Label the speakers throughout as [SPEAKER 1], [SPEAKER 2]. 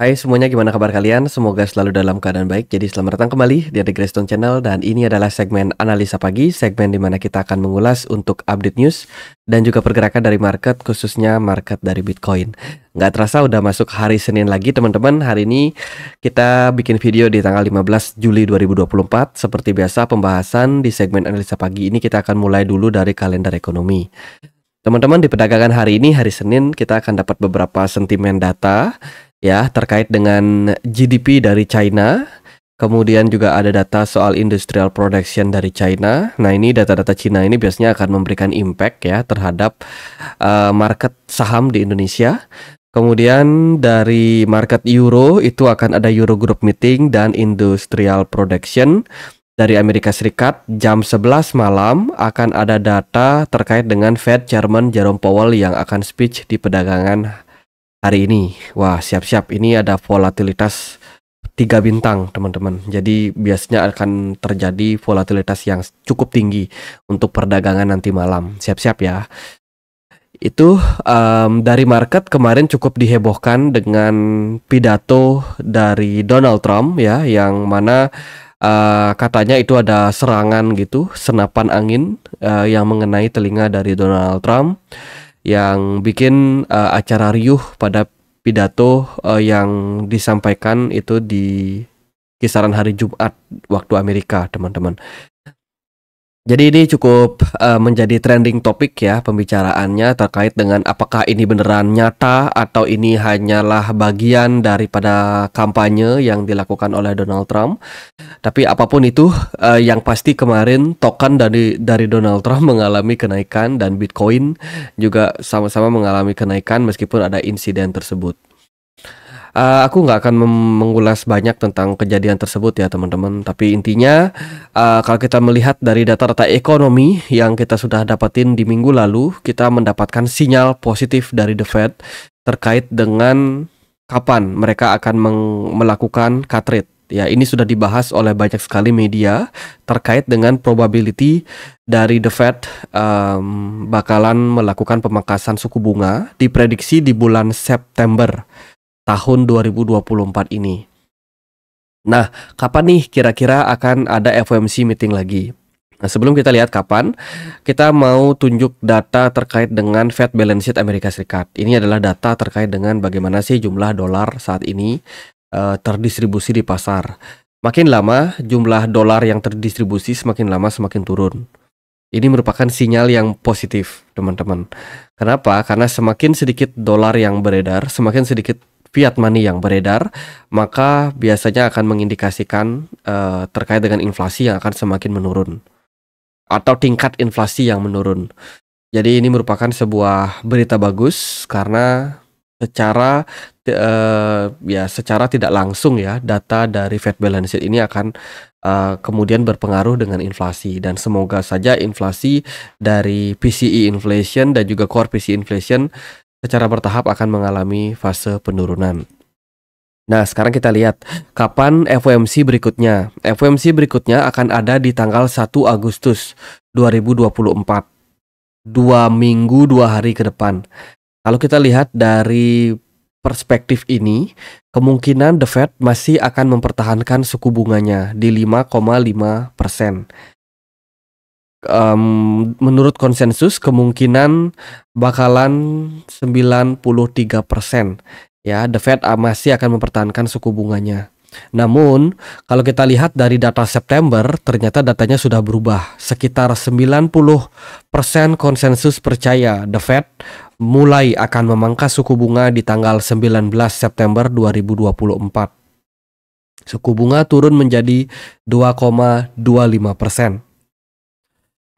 [SPEAKER 1] Hai semuanya, gimana kabar kalian? Semoga selalu dalam keadaan baik. Jadi selamat datang kembali di The Greystone Channel dan ini adalah segmen analisa pagi, segmen dimana kita akan mengulas untuk update news dan juga pergerakan dari market, khususnya market dari Bitcoin. Nggak terasa udah masuk hari Senin lagi teman-teman. Hari ini kita bikin video di tanggal 15 Juli 2024. Seperti biasa pembahasan di segmen analisa pagi ini kita akan mulai dulu dari kalender ekonomi. Teman-teman di perdagangan hari ini hari Senin kita akan dapat beberapa sentimen data ya terkait dengan GDP dari China. Kemudian juga ada data soal industrial production dari China. Nah, ini data-data China ini biasanya akan memberikan impact ya terhadap uh, market saham di Indonesia. Kemudian dari market euro itu akan ada Euro Group meeting dan industrial production dari Amerika Serikat jam 11 malam akan ada data terkait dengan Fed Chairman Jerome Powell yang akan speech di pedagangan hari ini. Wah, siap-siap ini ada volatilitas tiga bintang, teman-teman. Jadi biasanya akan terjadi volatilitas yang cukup tinggi untuk perdagangan nanti malam. Siap-siap ya. Itu um, dari market kemarin cukup dihebohkan dengan pidato dari Donald Trump ya, yang mana uh, katanya itu ada serangan gitu, senapan angin uh, yang mengenai telinga dari Donald Trump yang bikin uh, acara riuh pada pidato uh, yang disampaikan itu di kisaran hari Jumat waktu Amerika, teman-teman. Jadi ini cukup uh, menjadi trending topik ya pembicaraannya terkait dengan apakah ini beneran nyata atau ini hanyalah bagian daripada kampanye yang dilakukan oleh Donald Trump. Tapi apapun itu uh, yang pasti kemarin token dari dari Donald Trump mengalami kenaikan dan Bitcoin juga sama-sama mengalami kenaikan meskipun ada insiden tersebut. Uh, aku nggak akan mengulas banyak tentang kejadian tersebut ya teman-teman. Tapi intinya uh, kalau kita melihat dari data-data ekonomi yang kita sudah dapatin di minggu lalu, kita mendapatkan sinyal positif dari The Fed terkait dengan kapan mereka akan melakukan cut rate. Ya, ini sudah dibahas oleh banyak sekali media terkait dengan probability dari The Fed um, bakalan melakukan pemangkasan suku bunga diprediksi di bulan September tahun 2024 ini. Nah, kapan nih kira-kira akan ada FOMC meeting lagi? Nah, sebelum kita lihat kapan, kita mau tunjuk data terkait dengan Fed balance sheet Amerika Serikat. Ini adalah data terkait dengan bagaimana sih jumlah dolar saat ini uh, terdistribusi di pasar. Makin lama jumlah dolar yang terdistribusi semakin lama semakin turun. Ini merupakan sinyal yang positif, teman-teman. Kenapa? Karena semakin sedikit dolar yang beredar, semakin sedikit fiat money yang beredar, maka biasanya akan mengindikasikan uh, terkait dengan inflasi yang akan semakin menurun atau tingkat inflasi yang menurun. Jadi ini merupakan sebuah berita bagus karena secara uh, ya secara tidak langsung ya data dari Fed balance sheet ini akan uh, kemudian berpengaruh dengan inflasi dan semoga saja inflasi dari PCE inflation dan juga core PCE inflation secara bertahap akan mengalami fase penurunan. Nah, sekarang kita lihat kapan FOMC berikutnya. FOMC berikutnya akan ada di tanggal 1 Agustus 2024. Dua minggu, dua hari ke depan. Kalau kita lihat dari perspektif ini, kemungkinan The Fed masih akan mempertahankan suku bunganya di 5,5 persen um, menurut konsensus kemungkinan bakalan 93% ya The Fed ah, masih akan mempertahankan suku bunganya. Namun, kalau kita lihat dari data September, ternyata datanya sudah berubah. Sekitar 90% konsensus percaya The Fed mulai akan memangkas suku bunga di tanggal 19 September 2024. Suku bunga turun menjadi 2,25 persen.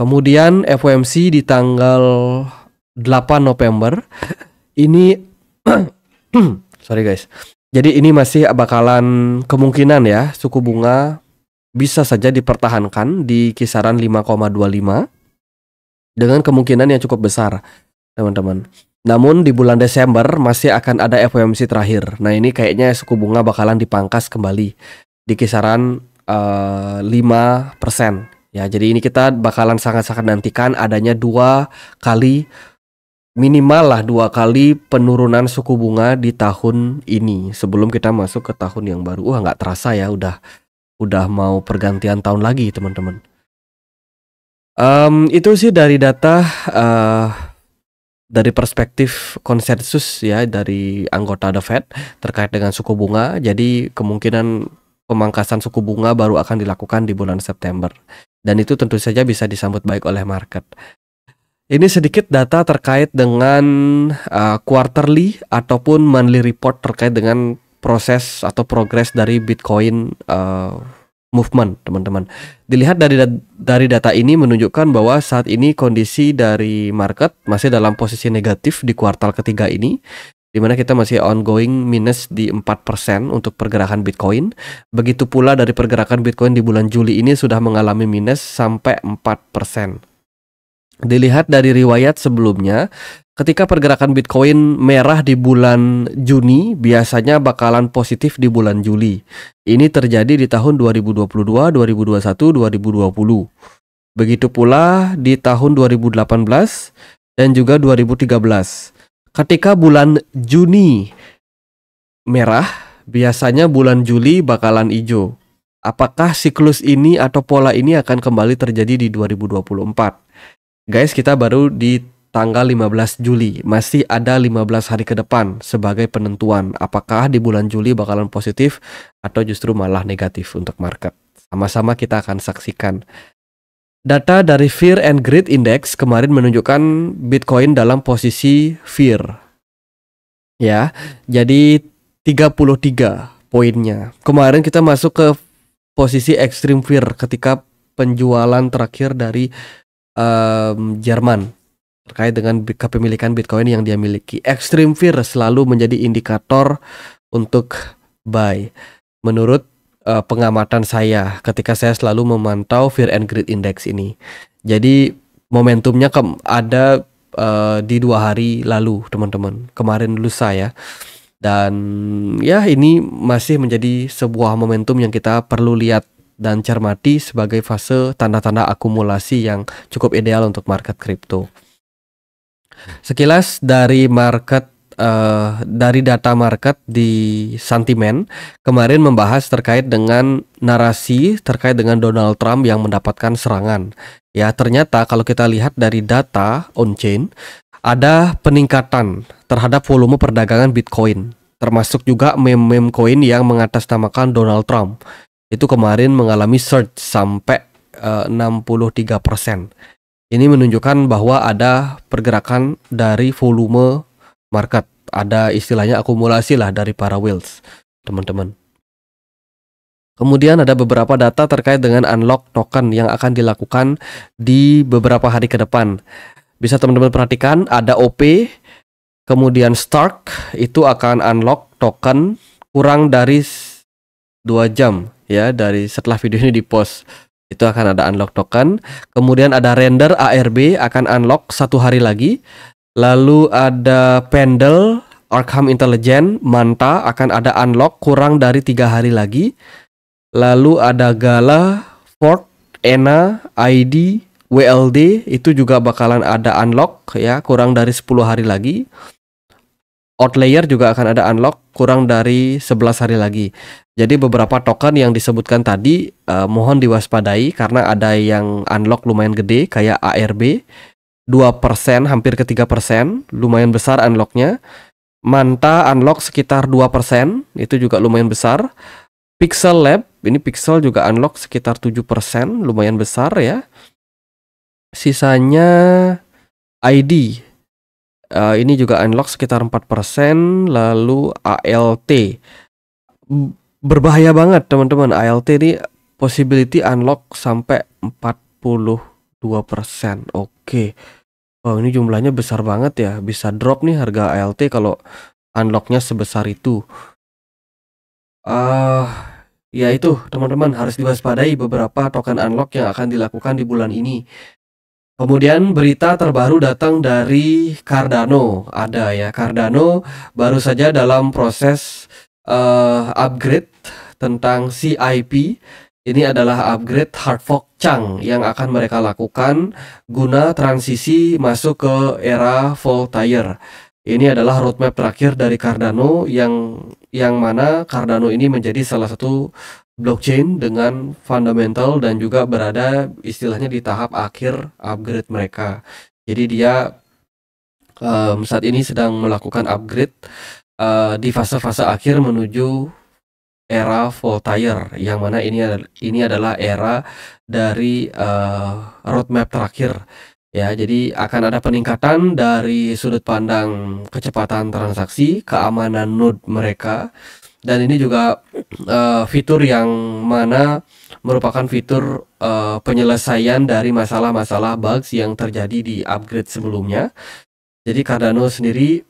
[SPEAKER 1] Kemudian FOMC di tanggal 8 November ini sorry guys. Jadi ini masih bakalan kemungkinan ya suku bunga bisa saja dipertahankan di kisaran 5,25 dengan kemungkinan yang cukup besar, teman-teman. Namun di bulan Desember masih akan ada FOMC terakhir. Nah, ini kayaknya suku bunga bakalan dipangkas kembali di kisaran uh, eh, 5% Ya, jadi ini kita bakalan sangat-sangat nantikan adanya dua kali minimal lah dua kali penurunan suku bunga di tahun ini sebelum kita masuk ke tahun yang baru. Wah, nggak terasa ya udah udah mau pergantian tahun lagi, teman-teman. Um, itu sih dari data uh, dari perspektif konsensus ya dari anggota The Fed terkait dengan suku bunga. Jadi kemungkinan pemangkasan suku bunga baru akan dilakukan di bulan September dan itu tentu saja bisa disambut baik oleh market. Ini sedikit data terkait dengan uh, quarterly ataupun monthly report terkait dengan proses atau progres dari Bitcoin uh, movement, teman-teman. Dilihat dari dari data ini menunjukkan bahwa saat ini kondisi dari market masih dalam posisi negatif di kuartal ketiga ini di mana kita masih ongoing minus di 4% untuk pergerakan Bitcoin. Begitu pula dari pergerakan Bitcoin di bulan Juli ini sudah mengalami minus sampai 4%. Dilihat dari riwayat sebelumnya, ketika pergerakan Bitcoin merah di bulan Juni biasanya bakalan positif di bulan Juli. Ini terjadi di tahun 2022, 2021, 2020. Begitu pula di tahun 2018 dan juga 2013 ketika bulan Juni merah, biasanya bulan Juli bakalan hijau. Apakah siklus ini atau pola ini akan kembali terjadi di 2024? Guys, kita baru di tanggal 15 Juli, masih ada 15 hari ke depan sebagai penentuan apakah di bulan Juli bakalan positif atau justru malah negatif untuk market. Sama-sama kita akan saksikan Data dari Fear and Greed Index kemarin menunjukkan Bitcoin dalam posisi fear. Ya, jadi 33 poinnya. Kemarin kita masuk ke posisi extreme fear ketika penjualan terakhir dari um, Jerman terkait dengan kepemilikan Bitcoin yang dia miliki. Extreme fear selalu menjadi indikator untuk buy menurut uh, pengamatan saya ketika saya selalu memantau Fear and Greed Index ini. Jadi momentumnya ke ada uh, di dua hari lalu teman-teman kemarin lusa ya dan ya ini masih menjadi sebuah momentum yang kita perlu lihat dan cermati sebagai fase tanda-tanda akumulasi yang cukup ideal untuk market kripto. Sekilas dari market uh, dari data market di sentimen kemarin membahas terkait dengan narasi terkait dengan Donald Trump yang mendapatkan serangan. Ya, ternyata kalau kita lihat dari data on-chain ada peningkatan terhadap volume perdagangan Bitcoin, termasuk juga meme-meme coin yang mengatasnamakan Donald Trump. Itu kemarin mengalami surge sampai eh, uh, 63%. Ini menunjukkan bahwa ada pergerakan dari volume market ada istilahnya akumulasi lah dari para whales, teman-teman. Kemudian ada beberapa data terkait dengan unlock token yang akan dilakukan di beberapa hari ke depan. Bisa teman-teman perhatikan ada OP, kemudian Stark itu akan unlock token kurang dari 2 jam ya dari setelah video ini di post. Itu akan ada unlock token. Kemudian ada render ARB akan unlock satu hari lagi. Lalu ada Pendel, Arkham Intelligent, Manta akan ada unlock kurang dari tiga hari lagi. Lalu ada Gala, Fort, Ena, ID, WLD itu juga bakalan ada unlock ya kurang dari 10 hari lagi. Outlayer juga akan ada unlock kurang dari 11 hari lagi. Jadi beberapa token yang disebutkan tadi eh, mohon diwaspadai karena ada yang unlock lumayan gede kayak ARB 2% hampir ke 3%, lumayan besar unlocknya. Manta unlock sekitar 2%, itu juga lumayan besar. Pixel Lab, ini Pixel juga unlock sekitar 7%, lumayan besar ya. Sisanya ID. Uh, eh, ini juga unlock sekitar 4%, lalu ALT. Berbahaya banget teman-teman, ALT ini possibility unlock sampai 42%. Oke. Okay. Wow, ini jumlahnya besar banget ya. Bisa drop nih harga ALT kalau unlocknya sebesar itu. Ah, uh, ya itu teman-teman harus diwaspadai beberapa token unlock yang akan dilakukan di bulan ini. Kemudian berita terbaru datang dari Cardano. Ada ya, Cardano baru saja dalam proses uh, upgrade tentang CIP ini adalah upgrade hard fork Chang yang akan mereka lakukan guna transisi masuk ke era Full tire. Ini adalah roadmap terakhir dari Cardano yang yang mana Cardano ini menjadi salah satu blockchain dengan fundamental dan juga berada istilahnya di tahap akhir upgrade mereka. Jadi dia
[SPEAKER 2] um, saat ini
[SPEAKER 1] sedang melakukan upgrade uh, di fase-fase akhir menuju era Voltaire yang mana ini adalah, ini adalah era dari uh, roadmap terakhir ya jadi akan ada peningkatan dari sudut pandang kecepatan transaksi keamanan node mereka dan ini juga uh, fitur yang mana merupakan fitur uh, penyelesaian dari masalah-masalah bugs yang terjadi di upgrade sebelumnya jadi Cardano sendiri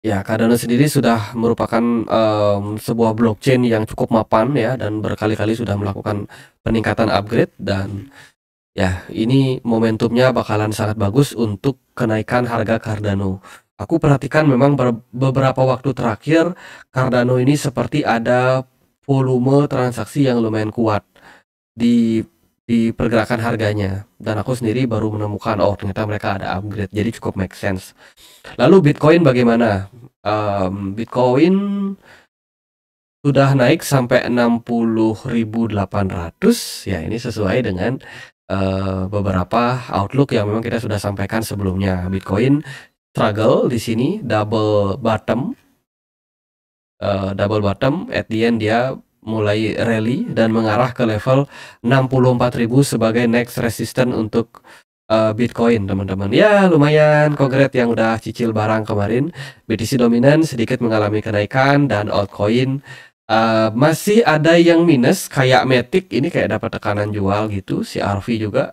[SPEAKER 1] Ya, Cardano sendiri sudah merupakan um, sebuah blockchain yang cukup mapan ya dan berkali-kali sudah melakukan peningkatan upgrade dan ya ini momentumnya bakalan sangat bagus untuk kenaikan harga Cardano. Aku perhatikan memang beberapa waktu terakhir Cardano ini seperti ada volume transaksi yang lumayan kuat di di pergerakan harganya dan aku sendiri baru menemukan oh ternyata mereka ada upgrade jadi cukup make sense lalu Bitcoin bagaimana um, Bitcoin sudah naik sampai 60.800 ya ini sesuai dengan uh, beberapa outlook yang memang kita sudah sampaikan sebelumnya Bitcoin struggle di sini double bottom uh, double bottom at the end dia mulai rally dan mengarah ke level 64.000 sebagai next resistance untuk uh, Bitcoin teman-teman ya lumayan kongret yang udah cicil barang kemarin BTC dominan sedikit mengalami kenaikan dan altcoin uh, masih ada yang minus kayak Matic ini kayak dapat tekanan jual gitu si RV juga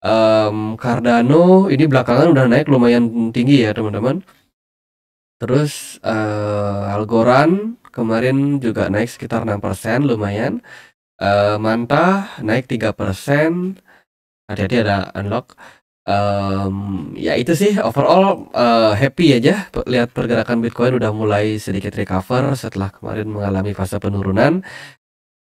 [SPEAKER 1] um, Cardano ini belakangan udah naik lumayan tinggi ya teman-teman terus uh, Algorand Kemarin juga naik sekitar 6% lumayan. Uh, eh, Manta naik 3%. Hati-hati ada unlock. Um, ya itu sih overall uh, happy aja lihat pergerakan Bitcoin udah mulai sedikit recover setelah kemarin mengalami fase penurunan.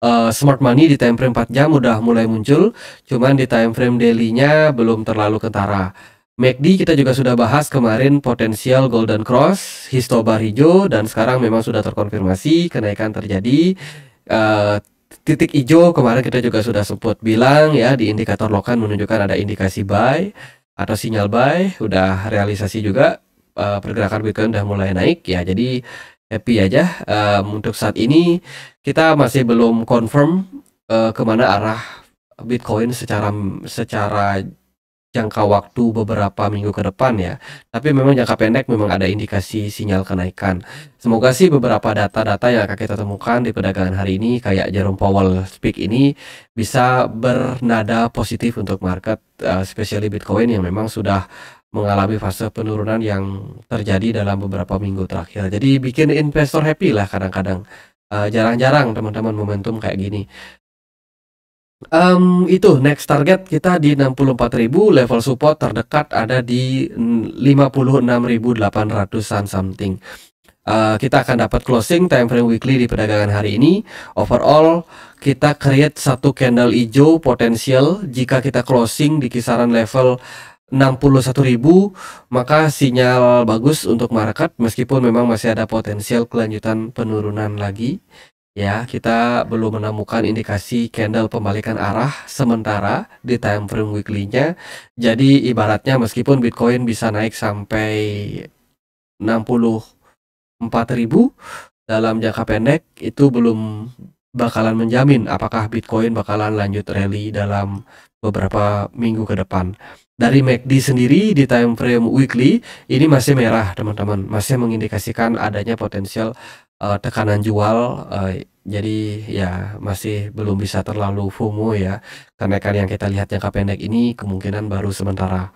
[SPEAKER 1] Uh, smart money di time frame 4 jam udah mulai muncul, cuman di time frame daily-nya belum terlalu ketara. MACD kita juga sudah bahas kemarin potensial Golden Cross, histobar hijau dan sekarang memang sudah terkonfirmasi kenaikan terjadi. Uh, titik hijau kemarin kita juga sudah sebut bilang ya di indikator lokal menunjukkan ada indikasi buy atau sinyal buy, udah realisasi juga uh, pergerakan Bitcoin udah mulai naik ya. Jadi happy aja uh, untuk saat ini kita masih belum confirm uh, kemana arah Bitcoin secara secara jangka waktu beberapa minggu ke depan ya. Tapi memang jangka pendek memang ada indikasi sinyal kenaikan. Semoga sih beberapa data-data yang akan kita temukan di perdagangan hari ini kayak Jerome Powell speak ini bisa bernada positif untuk market, eh, especially Bitcoin yang memang sudah mengalami fase penurunan yang terjadi dalam beberapa minggu terakhir. Jadi bikin investor happy lah kadang-kadang. Eh, jarang-jarang teman-teman momentum kayak gini. Um, itu next target kita di 64.000 level support terdekat ada di 56.800an mm, something uh, kita akan dapat closing time frame weekly di perdagangan hari ini. Overall, kita create satu candle hijau potensial jika kita closing di kisaran level 61.000 maka sinyal bagus untuk market meskipun memang masih ada potensial kelanjutan penurunan lagi. Ya, kita belum menemukan indikasi candle pembalikan arah sementara di time frame weekly-nya. Jadi ibaratnya meskipun Bitcoin bisa naik sampai 64.000 dalam jangka pendek itu belum bakalan menjamin apakah Bitcoin bakalan lanjut rally dalam beberapa minggu ke depan. Dari MACD sendiri di time frame weekly ini masih merah, teman-teman. Masih mengindikasikan adanya potensial uh, tekanan jual uh, jadi ya masih belum bisa terlalu FOMO ya kenaikan yang kita lihat jangka pendek ini kemungkinan baru sementara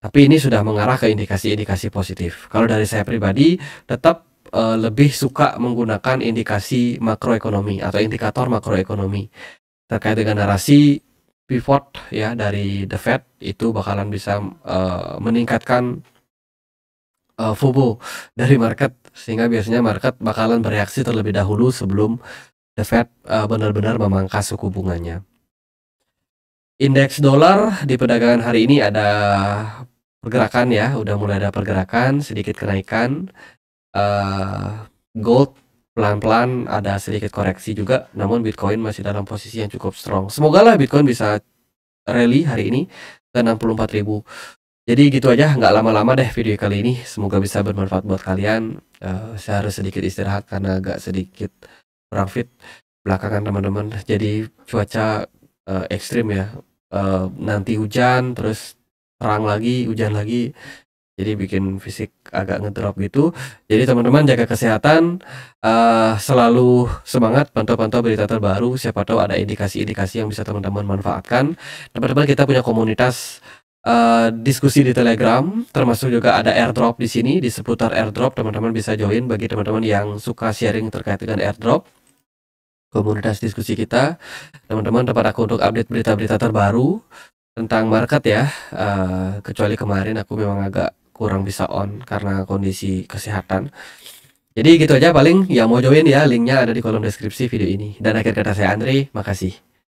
[SPEAKER 1] tapi ini sudah mengarah ke indikasi-indikasi positif kalau dari saya pribadi tetap uh, lebih suka menggunakan indikasi makroekonomi atau indikator makroekonomi terkait dengan narasi pivot ya dari the Fed itu bakalan bisa uh, meningkatkan uh, FOMO dari market sehingga biasanya market bakalan bereaksi terlebih dahulu sebelum The Fed uh, benar-benar memangkas suku bunganya. Indeks dolar di perdagangan hari ini ada pergerakan ya, udah mulai ada pergerakan, sedikit kenaikan. Uh, gold pelan-pelan ada sedikit koreksi juga, namun Bitcoin masih dalam posisi yang cukup strong. Semoga lah Bitcoin bisa rally hari ini ke 64.000. Jadi gitu aja, nggak lama-lama deh video kali ini. Semoga bisa bermanfaat buat kalian. Uh, saya harus sedikit istirahat karena agak sedikit kurang fit belakangan teman-teman. Jadi cuaca uh, ekstrim ya. Uh, nanti hujan, terus terang lagi, hujan lagi. Jadi bikin fisik agak ngedrop gitu. Jadi teman-teman jaga kesehatan, uh, selalu semangat pantau-pantau berita terbaru. Siapa tahu ada indikasi-indikasi yang bisa teman-teman manfaatkan. Teman-teman kita punya komunitas Eh, diskusi di Telegram, termasuk juga ada airdrop di sini di seputar airdrop. Teman-teman bisa join bagi teman-teman yang suka sharing terkait dengan airdrop. Komunitas diskusi kita, teman-teman tempat aku untuk update berita-berita terbaru tentang market ya. Uh, kecuali kemarin aku memang agak kurang bisa on karena kondisi kesehatan. Jadi gitu aja paling yang mau join ya linknya ada di kolom deskripsi video ini. Dan akhir kata saya Andre, makasih.